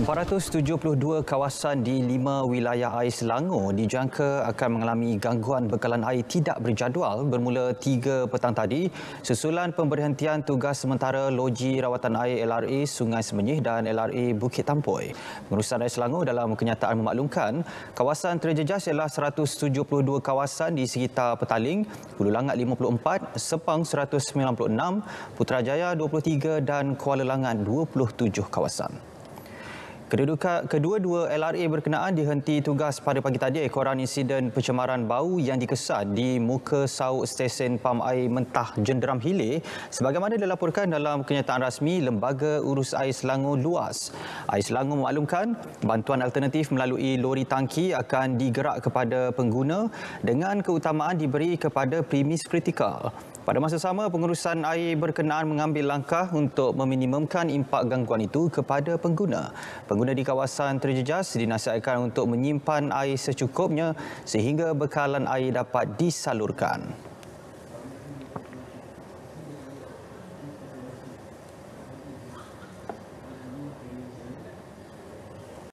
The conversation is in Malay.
472 kawasan di lima wilayah air Selangor dijangka akan mengalami gangguan bekalan air tidak berjadual bermula 3 petang tadi susulan pemberhentian tugas sementara loji rawatan air LRA Sungai Semenyih dan LRA Bukit Tampoi. Pengurusan Air Selangor dalam kenyataan memaklumkan kawasan terjejas ialah 172 kawasan di sekitar Petaling, Hulu Langat 54, Sepang 196, Putrajaya 23 dan Kuala Langat 27 kawasan. Kedudukan kedua-dua LRA berkenaan dihenti tugas pada pagi tadi ekoran insiden pencemaran bau yang dikesan di muka sauk stesen pam air mentah Jenderam Hilir sebagaimana dilaporkan dalam kenyataan rasmi Lembaga Urus Air Selangor Luas. Air Selangor memaklumkan bantuan alternatif melalui lori tangki akan digerak kepada pengguna dengan keutamaan diberi kepada premis kritikal. Pada masa sama, pengurusan air berkenaan mengambil langkah untuk meminimumkan impak gangguan itu kepada pengguna pengguna di kawasan terjejas dinasihatkan untuk menyimpan air secukupnya sehingga bekalan air dapat disalurkan.